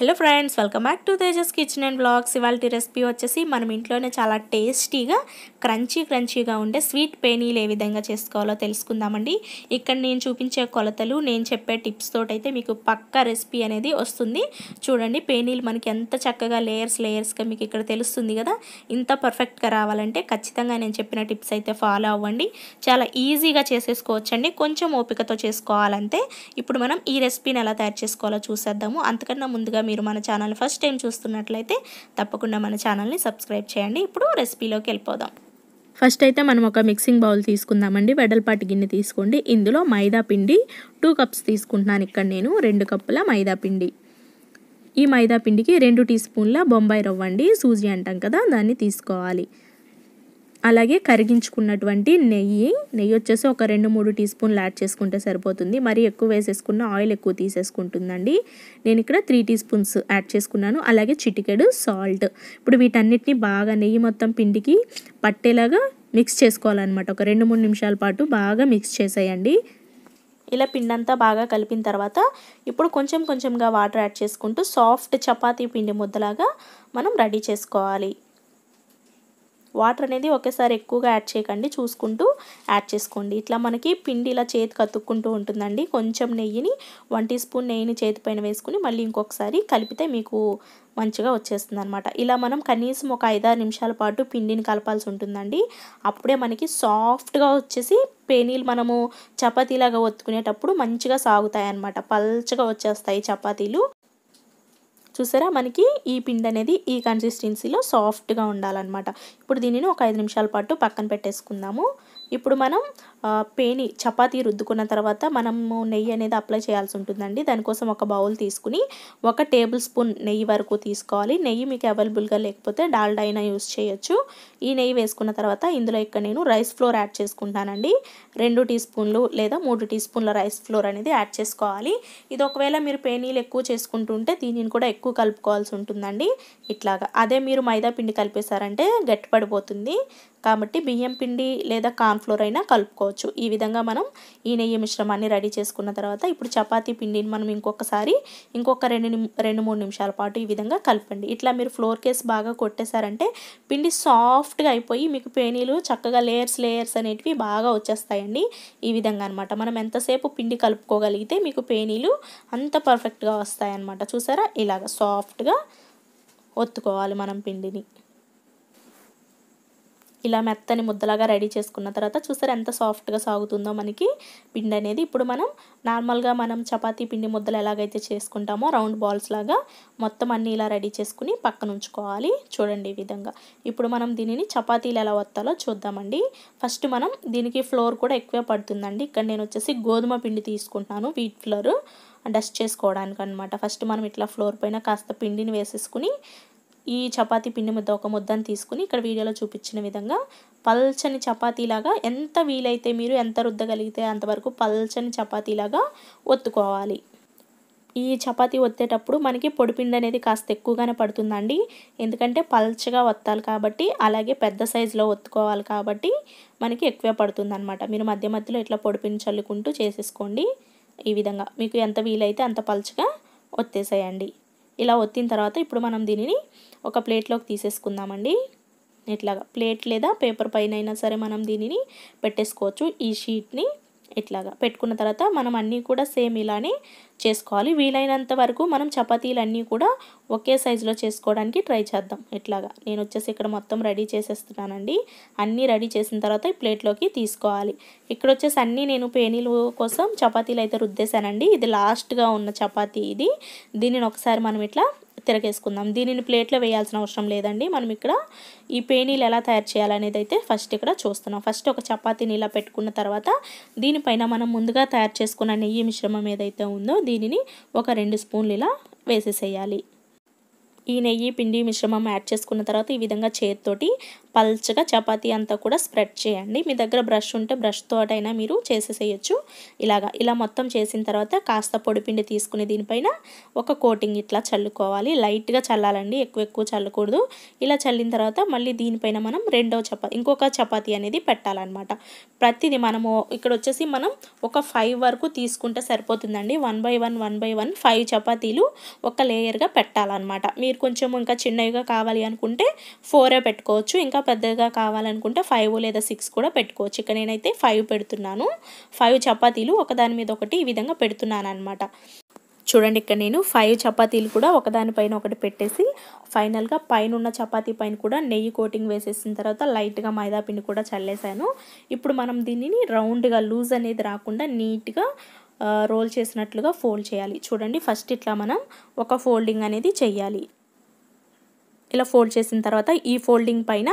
hello friends welcome back to Tejas kitchen and blogs ఇవాళ recipe వచ్చేసి మనం ఇంట్లోనే చాలా టేస్టీగా క్రంచీ క్రంచీగా ఉండే స్వీట్ పేనీలు ఏ విధంగా చేసుకోవాలో తెలుసుకుందామండి ఇక్కడ నేను చూపించే కొలతలు నేను చెప్పే టిప్స్ తోటైతే మీకు పక్క రెసిపీ అనేది వస్తుంది చూడండి పేనీలు మనకి ఎంత చక్కగా లేయర్స్ లేయర్స్గా మీకు ఇక్కడ తెలుస్తుంది కదా ఇంత పర్ఫెక్ట్గా రావాలంటే ఖచ్చితంగా నేను చెప్పిన టిప్స్ అయితే ఫాలో అవ్వండి చాలా ఈజీగా చేసేసుకోవచ్చండి కొంచెం ఓపికతో చేసుకోవాలంటే ఇప్పుడు మనం ఈ రెసిపీని ఎలా తయారు చేసుకోవాలో చూసేద్దాము అంతకన్నా ముందుగా మీరు మన ఛానల్ ఫస్ట్ టైం చూస్తున్నట్లయితే తప్పకుండా మన ఛానల్ని సబ్స్క్రైబ్ చేయండి ఇప్పుడు రెసిపీలోకి వెళ్ళిపోదాం ఫస్ట్ అయితే మనం ఒక మిక్సింగ్ బౌల్ తీసుకుందామండి వెడల్పాటి గిన్నె తీసుకోండి ఇందులో మైదా పిండి టూ కప్స్ తీసుకుంటున్నాను ఇక్కడ నేను రెండు కప్పుల మైదా పిండి ఈ మైదా పిండికి రెండు టీ స్పూన్ల బొంబాయి రవ్వండి సూజీ అంటాం కదా దాన్ని తీసుకోవాలి అలాగే కరిగించుకున్నటువంటి నెయ్యి నెయ్యి వచ్చేసి ఒక రెండు మూడు టీ స్పూన్లు యాడ్ చేసుకుంటే సరిపోతుంది మరి ఎక్కువ వేసేసుకున్న ఆయిల్ ఎక్కువ తీసేసుకుంటుందండి నేను ఇక్కడ త్రీ టీ స్పూన్స్ యాడ్ చేసుకున్నాను అలాగే చిటికెడు సాల్ట్ ఇప్పుడు వీటన్నిటిని బాగా నెయ్యి మొత్తం పిండికి పట్టేలాగా మిక్స్ చేసుకోవాలన్నమాట ఒక రెండు మూడు నిమిషాల పాటు బాగా మిక్స్ చేసేయండి ఇలా పిండంతా బాగా కలిపిన తర్వాత ఇప్పుడు కొంచెం కొంచెంగా వాటర్ యాడ్ చేసుకుంటూ సాఫ్ట్ చపాతీ పిండి ముద్దలాగా మనం రెడీ చేసుకోవాలి వాటర్ అనేది ఒకేసారి ఎక్కువగా యాడ్ చేయకండి చూసుకుంటూ యాడ్ చేసుకోండి ఇట్లా మనకి పిండి ఇలా చేతి కతుక్కుంటూ ఉంటుందండి కొంచెం నెయ్యిని వన్ టీ స్పూన్ నెయ్యిని చేతి పైన వేసుకుని మళ్ళీ ఇంకొకసారి కలిపితే మీకు మంచిగా వచ్చేస్తుంది అనమాట ఇలా మనం కనీసం ఒక ఐదారు నిమిషాల పాటు పిండిని కలపాల్సి ఉంటుందండి అప్పుడే మనకి సాఫ్ట్గా వచ్చేసి పేనీలు మనము చపాతీలాగా ఒత్తుకునేటప్పుడు మంచిగా సాగుతాయి అనమాట పల్చగా వచ్చేస్తాయి చపాతీలు చూసారా మనకి ఈ పిండి అనేది ఈ కన్సిస్టెన్సీలో సాఫ్ట్గా ఉండాలన్నమాట ఇప్పుడు దీనిని ఒక ఐదు నిమిషాల పాటు పక్కన పెట్టేసుకుందాము ఇప్పుడు మనం పేని చపాతీ రుద్దుకున్న తర్వాత మనము నెయ్యి అనేది అప్లై చేయాల్సి ఉంటుందండి దానికోసం ఒక బౌల్ తీసుకుని ఒక టేబుల్ స్పూన్ నెయ్యి వరకు తీసుకోవాలి నెయ్యి మీకు అవైలబుల్గా లేకపోతే డాల్డా అయినా యూస్ చేయొచ్చు ఈ నెయ్యి వేసుకున్న తర్వాత ఇందులో ఇక్కడ నేను రైస్ ఫ్లోర్ యాడ్ చేసుకుంటానండి రెండు టీ స్పూన్లు లేదా మూడు టీ స్పూన్ల రైస్ ఫ్లోర్ అనేది యాడ్ చేసుకోవాలి ఇది ఒకవేళ మీరు పేనీలు ఎక్కువ చేసుకుంటుంటే దీనిని కూడా ఎక్కువ కలుపుకోవాల్సి ఉంటుందండి ఇట్లాగా అదే మీరు మైదా పిండి కలిపేశారంటే గట్టిపడిపోతుంది కాబట్టి బియ్యం పిండి లేదా కార్న్ఫ్లోర్ అయినా కలుపుకో చేసుకోవచ్చు ఈ విధంగా మనం ఈ నెయ్యి మిశ్రమాన్ని రెడీ చేసుకున్న తర్వాత ఇప్పుడు చపాతీ పిండిని మనం ఇంకొకసారి ఇంకొక రెండు రెండు మూడు నిమిషాల పాటు ఈ విధంగా కలపండి ఇట్లా మీరు ఫ్లోర్ కేస్ బాగా కొట్టేశారంటే పిండి సాఫ్ట్గా అయిపోయి మీకు పేనీలు చక్కగా లేయర్స్ లేయర్స్ అనేటివి బాగా వచ్చేస్తాయండి ఈ విధంగా అనమాట మనం ఎంతసేపు పిండి కలుపుకోగలిగితే మీకు పేనీలు అంత పర్ఫెక్ట్గా వస్తాయన్నమాట చూసారా ఇలాగ సాఫ్ట్గా ఒత్తుకోవాలి మనం పిండిని ఇలా మెత్తని ముద్దలాగా రెడీ చేసుకున్న తర్వాత చూసారు ఎంత సాఫ్ట్గా సాగుతుందో మనకి పిండి అనేది ఇప్పుడు మనం నార్మల్గా మనం చపాతీ పిండి ముద్దలు ఎలాగైతే చేసుకుంటామో రౌండ్ బాల్స్ లాగా మొత్తం అన్నీ ఇలా రెడీ చేసుకుని పక్కన ఉంచుకోవాలి చూడండి ఈ విధంగా ఇప్పుడు మనం దీనిని చపాతీలు ఎలా వత్తాలో చూద్దామండి ఫస్ట్ మనం దీనికి ఫ్లోర్ కూడా ఎక్కువే పడుతుందండి ఇక్కడ నేను వచ్చేసి గోధుమ పిండి తీసుకుంటాను వీట్ ఫ్లోర్ డస్ట్ చేసుకోవడానికి అనమాట ఫస్ట్ మనం ఇట్లా ఫ్లోర్ పైన కాస్త పిండిని వేసేసుకుని ఈ చపాతీ పిండి ముద్ద ఒక ముద్దను తీసుకుని ఇక్కడ వీడియోలో చూపించిన విధంగా పల్చని చపాతీలాగా ఎంత వీలైతే మీరు ఎంత రుద్దగలిగితే అంతవరకు పల్చని చపాతీలాగా ఒత్తుకోవాలి ఈ చపాతీ ఒత్తేటప్పుడు మనకి పొడిపిండి అనేది కాస్త ఎక్కువగానే పడుతుందండి ఎందుకంటే పల్చగా ఒత్తాలి కాబట్టి అలాగే పెద్ద సైజులో ఒత్తుకోవాలి కాబట్టి మనకి ఎక్కువే పడుతుందన్నమాట మీరు మధ్య మధ్యలో ఇట్లా పొడిపిండి చల్లుకుంటూ చేసేసుకోండి ఈ విధంగా మీకు ఎంత వీలైతే అంత పల్చగా ఒత్తేసేయండి ఇలా ఒత్తిన తర్వాత ఇప్పుడు మనం దీనిని ఒక ప్లేట్లోకి తీసేసుకుందామండి ఇట్లాగా ప్లేట్ లేదా పేపర్ పైన అయినా సరే మనం దీనిని పెట్టేసుకోవచ్చు ఈ షీట్ని ఇట్లాగా పెట్టుకున్న తర్వాత మనం అన్నీ కూడా సేమ్ ఇలానే చేసుకోవాలి వీలైనంత వరకు మనం చపాతీలు అన్నీ కూడా ఒకే సైజులో చేసుకోవడానికి ట్రై చేద్దాం ఇట్లాగా నేను వచ్చేసి ఇక్కడ మొత్తం రెడీ చేసేస్తున్నానండి అన్నీ రెడీ చేసిన తర్వాత ఈ ప్లేట్లోకి తీసుకోవాలి ఇక్కడ వచ్చేసి అన్నీ నేను పేనీలు కోసం చపాతీలు అయితే రుద్దేశానండి ఇది లాస్ట్గా ఉన్న చపాతీ ఇది దీనిని ఒకసారి మనం ఇట్లా తిరగేసుకుందాం దీనిని ప్లేట్లో వేయాల్సిన అవసరం లేదండి మనం ఇక్కడ ఈ పేనీలు ఎలా తయారు చేయాలనేది అయితే ఫస్ట్ ఇక్కడ చూస్తున్నాం ఫస్ట్ ఒక చపాతీని ఇలా పెట్టుకున్న తర్వాత దీనిపైన మనం ముందుగా తయారు చేసుకున్న నెయ్యి మిశ్రమం ఏదైతే ఉందో దీనిని ఒక రెండు స్పూన్లు ఇలా వేసేసేయాలి ఈ నెయ్యి పిండి మిశ్రమం యాడ్ చేసుకున్న తర్వాత ఈ విధంగా చేతితోటి పల్చగా చపాతీ అంతా కూడా స్ప్రెడ్ చేయండి మీ దగ్గర బ్రష్ ఉంటే బ్రష్ తోటైనా మీరు చేసేసేయచ్చు ఇలాగా ఇలా మొత్తం చేసిన తర్వాత కాస్త పొడిపిండి తీసుకుని దీనిపైన ఒక కోటింగ్ ఇట్లా చల్లుకోవాలి లైట్గా చల్లాలండి ఎక్కువ ఎక్కువ చల్లకూడదు ఇలా చల్లిన తర్వాత మళ్ళీ దీనిపైన మనం రెండో చపాతి ఇంకొక చపాతీ అనేది పెట్టాలన్నమాట ప్రతిదీ మనము ఇక్కడ వచ్చేసి మనం ఒక ఫైవ్ వరకు తీసుకుంటే సరిపోతుందండి one by one one by one five చపాతీలు ఒక లేయర్గా పెట్టాలన్నమాట మీరు కొంచెం ఇంకా చిన్నవిగా కావాలి అనుకుంటే ఫోరే పెట్టుకోవచ్చు ఇంకా పెద్దగా కావాలనుకుంటే ఫైవ్ లేదా సిక్స్ కూడా పెట్టుకోవచ్చు ఇక్కడ నేనైతే ఫైవ్ పెడుతున్నాను ఫైవ్ చపాతీలు ఒకదాని మీద ఒకటి ఈ విధంగా పెడుతున్నాను అనమాట చూడండి ఇక్కడ నేను ఫైవ్ చపాతీలు కూడా ఒకదానిపైన ఒకటి పెట్టేసి ఫైనల్గా పైన ఉన్న చపాతీ పైన కూడా నెయ్యి కోటింగ్ వేసేసిన తర్వాత లైట్గా మైదా పిండి కూడా చల్లేసాను ఇప్పుడు మనం దీనిని రౌండ్గా లూజ్ అనేది రాకుండా నీట్గా రోల్ చేసినట్లుగా ఫోల్డ్ చేయాలి చూడండి ఫస్ట్ ఇట్లా మనం ఒక ఫోల్డింగ్ అనేది చేయాలి ఇలా ఫోల్డ్ చేసిన తర్వాత ఈ ఫోల్డింగ్ పైన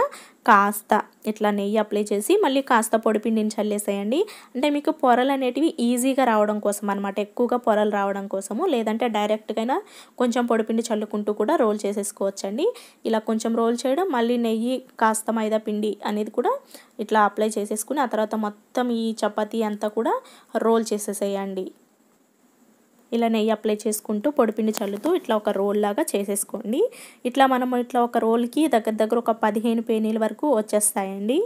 కాస్త ఇట్లా నెయ్యి అప్లై చేసి మళ్ళీ కాస్త పొడిపిండిని చల్లేసేయండి అంటే మీకు పొరలు అనేటివి ఈజీగా రావడం కోసం అనమాట ఎక్కువగా పొరలు రావడం కోసము లేదంటే డైరెక్ట్గా కొంచెం పొడిపిండి చల్లుకుంటూ కూడా రోల్ చేసేసుకోవచ్చండి ఇలా కొంచెం రోల్ చేయడం మళ్ళీ నెయ్యి కాస్త మైదా పిండి అనేది కూడా ఇట్లా అప్లై చేసేసుకుని ఆ తర్వాత మొత్తం ఈ చపాతీ అంతా కూడా రోల్ చేసేసేయండి ఇలా నెయ్యి అప్లై చేసుకుంటూ పొడిపిండి చల్లుతూ ఇట్లా ఒక రోల్ లాగా చేసేసుకోండి ఇట్లా మనం ఇట్లా ఒక రోల్కి దగ్గర దగ్గర ఒక పదిహేను పేనీల వరకు వచ్చేస్తాయండి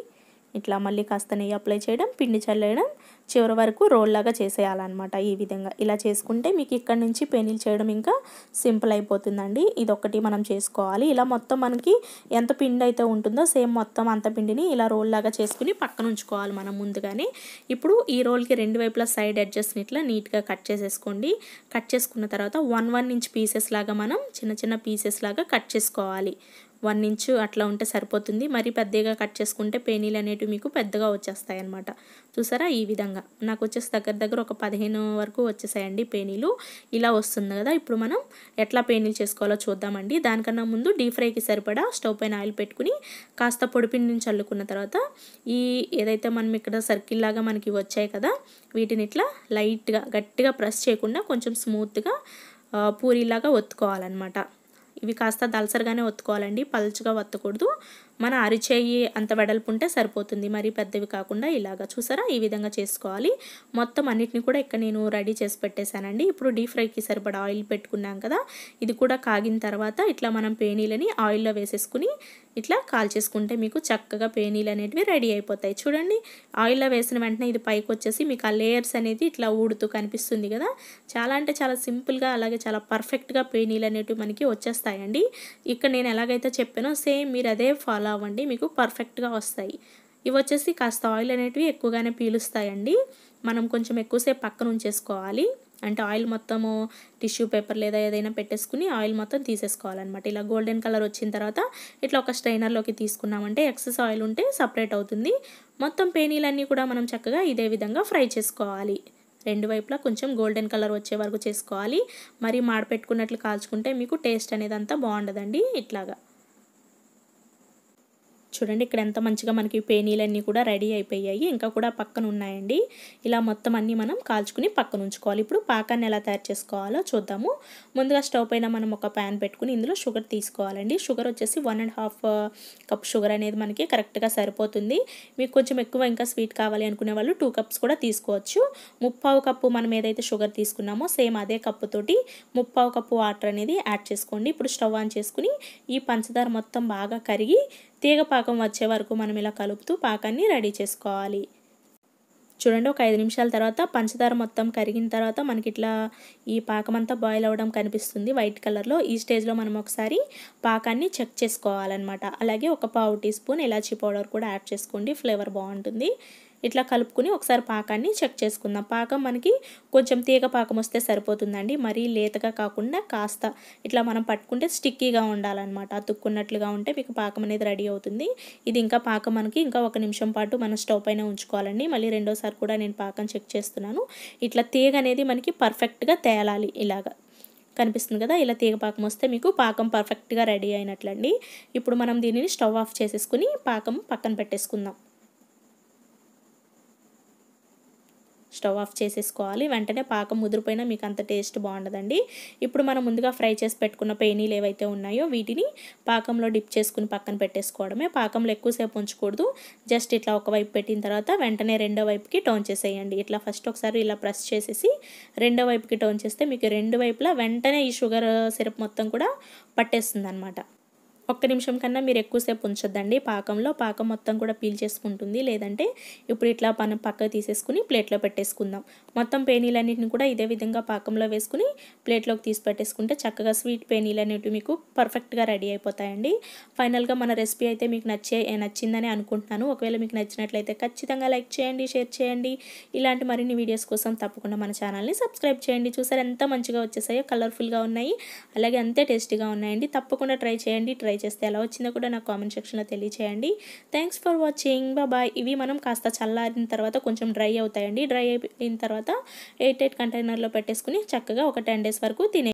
ఇట్లా మళ్ళీ కాస్త నెయ్యి అప్లై చేయడం పిండి చల్లేయడం చివరి వరకు రోల్లాగా చేసేయాలన్నమాట ఈ విధంగా ఇలా చేసుకుంటే మీకు ఇక్కడ నుంచి పెనీలు చేయడం ఇంకా సింపుల్ అయిపోతుందండి ఇదొక్కటి మనం చేసుకోవాలి ఇలా మొత్తం మనకి ఎంత పిండి అయితే ఉంటుందో సేమ్ మొత్తం అంత పిండిని ఇలా రోల్లాగా చేసుకుని పక్కన ఉంచుకోవాలి మనం ముందుగానే ఇప్పుడు ఈ రోల్కి రెండు వైపులా సైడ్ అడ్జస్ట్ని ఇట్లా నీట్గా కట్ చేసేసుకోండి కట్ చేసుకున్న తర్వాత వన్ వన్ ఇంచ్ పీసెస్ లాగా మనం చిన్న చిన్న పీసెస్ లాగా కట్ చేసుకోవాలి వన్ ఇంచు అట్లా ఉంటే సరిపోతుంది మరీ పెద్దగా కట్ చేసుకుంటే పేనీలు అనేవి మీకు పెద్దగా వచ్చేస్తాయి అనమాట చూసారా ఈ విధంగా నాకు వచ్చేసి దగ్గర దగ్గర ఒక పదిహేను వరకు వచ్చేసాయండి పేనీలు ఇలా వస్తుంది కదా ఇప్పుడు మనం ఎట్లా పేనీలు చేసుకోవాలో చూద్దామండి దానికన్నా ముందు డీప్ ఫ్రైకి సరిపడా స్టవ్ పైన ఆయిల్ పెట్టుకుని కాస్త పొడిపిండి నుంచి చల్లుకున్న తర్వాత ఈ ఏదైతే మనం ఇక్కడ సర్కిల్ లాగా మనకి వచ్చాయి కదా వీటిని ఇట్లా లైట్గా గట్టిగా ప్రెస్ చేయకుండా కొంచెం స్మూత్గా పూరిలాగా ఒత్తుకోవాలన్నమాట ఇవి కాస్త దలసరిగానే ఒత్తుకోవాలండి పలుచుగా ఒత్తకూడదు మన అరిచేయి అంత వెడల్పు ఉంటే సరిపోతుంది మరి పెద్దవి కాకుండా ఇలాగా చూసారా ఈ విధంగా చేసుకోవాలి మొత్తం అన్నిటిని కూడా ఇక్కడ నేను రెడీ చేసి పెట్టేశానండి ఇప్పుడు డీప్ ఫ్రైకి సరిపడా ఆయిల్ పెట్టుకున్నాం కదా ఇది కూడా కాగిన తర్వాత ఇట్లా మనం పేనీలని ఆయిల్లో వేసేసుకుని ఇట్లా కాల్చేసుకుంటే మీకు చక్కగా పేనీలు అనేటివి రెడీ అయిపోతాయి చూడండి ఆయిల్లో వేసిన వెంటనే ఇది పైకి వచ్చేసి మీకు ఆ లేయర్స్ అనేది ఇట్లా ఊడుతూ కనిపిస్తుంది కదా చాలా అంటే చాలా సింపుల్గా అలాగే చాలా పర్ఫెక్ట్గా పేనీలు అనేటివి మనకి వచ్చేస్తాయి వస్తాయండి ఇక్కడ నేను ఎలాగైతే చెప్పానో సేమ్ మీరు అదే ఫాలో అవ్వండి మీకు పర్ఫెక్ట్గా వస్తాయి ఇవి వచ్చేసి కాస్త ఆయిల్ అనేటివి ఎక్కువగానే పీలుస్తాయండి మనం కొంచెం ఎక్కువసేపు పక్కన ఉంచేసుకోవాలి అంటే ఆయిల్ మొత్తము టిష్యూ పేపర్ లేదా ఏదైనా పెట్టేసుకుని ఆయిల్ మొత్తం తీసేసుకోవాలన్నమాట ఇలా గోల్డెన్ కలర్ వచ్చిన తర్వాత ఇట్లా ఒక స్ట్రైనర్లోకి తీసుకున్నామంటే ఎక్సెస్ ఆయిల్ ఉంటే సపరేట్ అవుతుంది మొత్తం పేనీలన్నీ కూడా మనం చక్కగా ఇదే విధంగా ఫ్రై చేసుకోవాలి రెండు వైపులా కొంచెం గోల్డెన్ కలర్ వచ్చే వరకు చేసుకోవాలి మరి మాడపెట్టుకున్నట్లు కాల్చుకుంటే మీకు టేస్ట్ అనేది అంతా బాగుండదండి ఇట్లాగా చూడండి ఇక్కడ ఎంత మంచిగా మనకి పేనీలన్నీ కూడా రెడీ అయిపోయాయి ఇంకా కూడా పక్కన ఉన్నాయండి ఇలా మొత్తం అన్నీ మనం కాల్చుకుని పక్కన ఉంచుకోవాలి ఇప్పుడు పాకాన్ని ఎలా తయారు చేసుకోవాలో చూద్దాము ముందుగా స్టవ్ పైన మనం ఒక ప్యాన్ పెట్టుకుని ఇందులో షుగర్ తీసుకోవాలండి షుగర్ వచ్చేసి one and half cup sugar అనేది మనకి కరెక్ట్గా సరిపోతుంది మీకు కొంచెం ఎక్కువ ఇంకా స్వీట్ కావాలి అనుకునే వాళ్ళు టూ కప్స్ కూడా తీసుకోవచ్చు ముప్పావు కప్పు మనం ఏదైతే షుగర్ తీసుకున్నామో సేమ్ అదే కప్పుతోటి ముప్పావు కప్పు వాటర్ అనేది యాడ్ చేసుకోండి ఇప్పుడు స్టవ్ ఆన్ చేసుకుని ఈ పంచదార మొత్తం బాగా కరిగి తీగ పాకం వచ్చే వరకు మనం ఇలా కలుపుతూ పాకాన్ని రెడీ చేసుకోవాలి చూడండి ఒక ఐదు నిమిషాల తర్వాత పంచదార మొత్తం కరిగిన తర్వాత మనకి ఇట్లా ఈ పాకం అంతా బాయిల్ అవ్వడం కనిపిస్తుంది వైట్ కలర్లో ఈ స్టేజ్లో మనం ఒకసారి పాకాన్ని చెక్ చేసుకోవాలన్నమాట అలాగే ఒక పావు టీ స్పూన్ ఇలాచీ పౌడర్ కూడా యాడ్ చేసుకోండి ఫ్లేవర్ బాగుంటుంది ఇట్లా కలుపుకుని ఒకసారి పాకాన్ని చెక్ చేసుకుందాం పాకం మనకి కొంచెం తీగ పాకం వస్తే సరిపోతుందండి మరీ లేతగా కాకుండా కాస్త ఇట్లా మనం పట్టుకుంటే స్టిక్కీగా ఉండాలన్నమాట అతుక్కున్నట్లుగా ఉంటే మీకు పాకం అనేది రెడీ అవుతుంది ఇది ఇంకా పాకం మనకి ఇంకా ఒక నిమిషం పాటు మనం స్టవ్ పైన ఉంచుకోవాలండి మళ్ళీ రెండోసారి కూడా నేను పాకం చెక్ చేస్తున్నాను ఇట్లా తీగ అనేది మనకి పర్ఫెక్ట్గా తేలాలి ఇలాగా కనిపిస్తుంది కదా ఇలా తీగ పాకం వస్తే మీకు పాకం పర్ఫెక్ట్గా రెడీ అయినట్లండి ఇప్పుడు మనం దీనిని స్టవ్ ఆఫ్ చేసేసుకుని పాకం పక్కన పెట్టేసుకుందాం స్టవ్ ఆఫ్ చేసేసుకోవాలి వెంటనే పాకం ముదిరిపోయినా మీకు అంత టేస్ట్ బాగుండదండి ఇప్పుడు మనం ముందుగా ఫ్రై చేసి పెట్టుకున్న పేనీలు ఏవైతే ఉన్నాయో వీటిని పాకంలో డిప్ చేసుకుని పక్కన పెట్టేసుకోవడమే పాకంలో ఎక్కువసేపు ఉంచకూడదు జస్ట్ ఇట్లా ఒకవైపు పెట్టిన తర్వాత వెంటనే రెండో వైపుకి టర్న్ చేసేయండి ఇట్లా ఫస్ట్ ఒకసారి ఇలా ప్రెస్ చేసేసి రెండో వైపుకి టర్న్ చేస్తే మీకు రెండు వైపులా వెంటనే ఈ షుగర్ సిరప్ మొత్తం కూడా పట్టేస్తుంది అనమాట ఒక్క నిమిషం కన్నా మీరు ఎక్కువసేపు ఉంచొద్దండి పాకంలో పాకం మొత్తం కూడా పీల్చేసుకుంటుంది లేదంటే ఇప్పుడు ఇట్లా మనం పక్క తీసేసుకుని ప్లేట్లో పెట్టేసుకుందాం మొత్తం పేనీలన్నింటిని కూడా ఇదే విధంగా పాకంలో వేసుకుని ప్లేట్లోకి తీసి పెట్టేసుకుంటే చక్కగా స్వీట్ పేనీలు అనేవి మీకు పర్ఫెక్ట్గా రెడీ అయిపోతాయండి ఫైనల్గా మన రెసిపీ అయితే మీకు నచ్చే నచ్చిందని అనుకుంటున్నాను ఒకవేళ మీకు నచ్చినట్లయితే ఖచ్చితంగా లైక్ చేయండి షేర్ చేయండి ఇలాంటి మరిన్ని వీడియోస్ కోసం తప్పకుండా మన ఛానల్ని సబ్స్క్రైబ్ చేయండి చూసారు ఎంత మంచిగా వచ్చేసాయో కలర్ఫుల్గా ఉన్నాయి అలాగే అంతే టేస్టీగా ఉన్నాయండి తప్పకుండా ట్రై చేయండి ట్రై చేస్తే ఎలా వచ్చిందో కూడా నాకు కామెంట్ సెక్షన్లో తెలియచేయండి థ్యాంక్స్ ఫర్ వాచింగ్ బాయ్ ఇవి మనం కాస్త చల్లారిన తర్వాత కొంచెం డ్రై అవుతాయండి డ్రై అయిపోయిన తర్వాత ఎయిట్ ఎయిట్ కంటైనర్లో పెట్టేసుకుని చక్కగా ఒక టెన్ డేస్ వరకు తినే